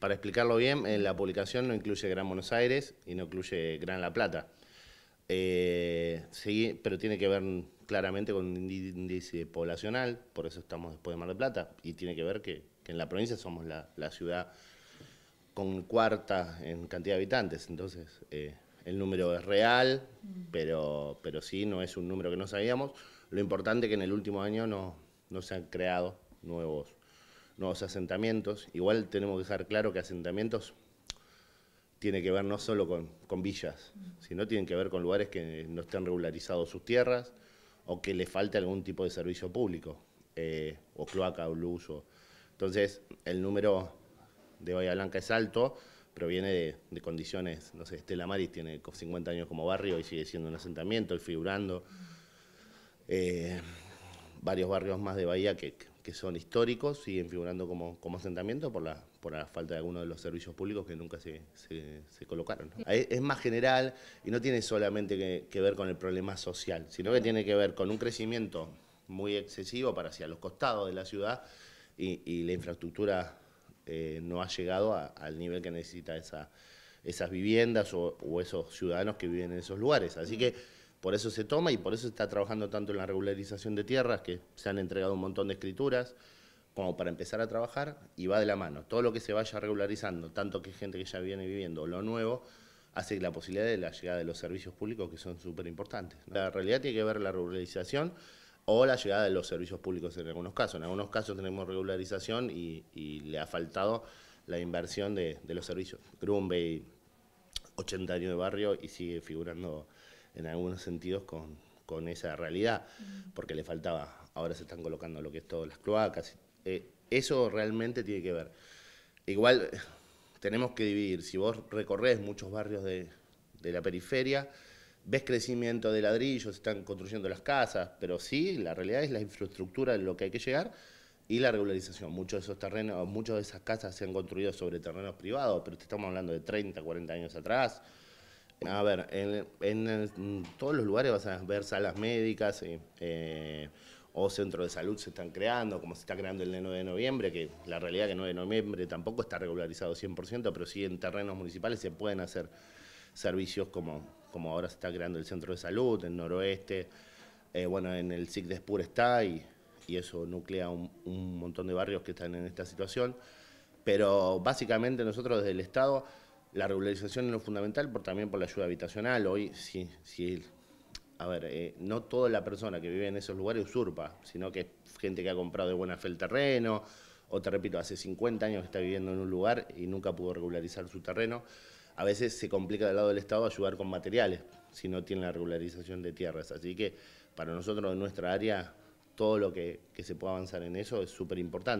para explicarlo bien, en eh, la publicación no incluye Gran Buenos Aires y no incluye Gran La Plata. Eh, sí, pero tiene que ver claramente con un índice poblacional, por eso estamos después de Mar del Plata, y tiene que ver que, en la provincia somos la, ciudad con cuarta en cantidad de habitantes, entonces eh, el número es real, mm. pero, pero sí, no es un número que no sabíamos. Lo importante es que en el último año no se han creado nuevos nuevos asentamientos. Igual tenemos que dejar claro que asentamientos tiene que ver no solo con, con villas, sino tienen que ver con lugares que no estén regularizados sus tierras o que le falte algún tipo de servicio público, eh, o cloaca o luz. Entonces, el número de Bahía Blanca es alto, proviene de, condiciones, no sé, Estela Maris tiene 50 años como barrio y sigue siendo un asentamiento y figurando varios barrios más de Bahía que, son históricos, siguen figurando como, como asentamiento por la, por la falta de algunos de los servicios públicos que nunca se, colocaron. Es, más general y no tiene solamente que, ver con el problema social, sino que tiene que ver con un crecimiento muy excesivo para hacia los costados de la ciudad y, la infraestructura eh, no ha llegado al nivel que necesita esa, esas viviendas o, o, esos ciudadanos que viven en esos lugares. Así que por eso se toma y por eso se está trabajando tanto en la regularización de tierras, que se han entregado un montón de escrituras, como para empezar a trabajar y va de la mano. Todo lo que se vaya regularizando, tanto que gente que ya viene viviendo, lo nuevo, hace la posibilidad de la llegada de los servicios públicos, que son súper importantes. La realidad tiene que ver la regularización o la llegada de los servicios públicos en algunos casos. En algunos casos tenemos regularización y, le ha faltado la inversión de, los servicios. Grumbe, 80 años de barrio y sigue figurando en algunos sentidos con, esa realidad, porque le faltaba, ahora se están colocando lo que es todas las cloacas, eh, eso realmente tiene que ver. Igual tenemos que dividir, si vos recorres muchos barrios de, de la periferia, ves crecimiento de ladrillos, están construyendo las casas, pero sí, la realidad es la infraestructura en lo que hay que llegar y la regularización. Muchos de esos terrenos, muchas de esas casas se han construido sobre terrenos privados, pero te estamos hablando de 30, 40 años atrás, a ver, en, todos los lugares vas a ver salas médicas eh, eh, o centros de salud se están creando, como se está creando el 9 de noviembre, que la realidad es que el 9 de noviembre tampoco está regularizado 100%, pero sí en terrenos municipales se pueden hacer servicios como, como ahora se está creando el centro de salud, en noroeste, eh, bueno, en el SIC de Spur está y, eso nuclea un montón de barrios que están en esta situación. Pero básicamente nosotros desde el Estado la regularización es lo fundamental, por, también por la ayuda habitacional. Hoy, si, a ver, eh, no toda la persona que vive en esos lugares usurpa, sino que es gente que ha comprado de buena fe el terreno, o te repito, hace 50 años que está viviendo en un lugar y nunca pudo regularizar su terreno. A veces se complica del lado del Estado ayudar con materiales si no tiene la regularización de tierras. Así que para nosotros en nuestra área todo lo que, que se pueda avanzar en eso es súper importante.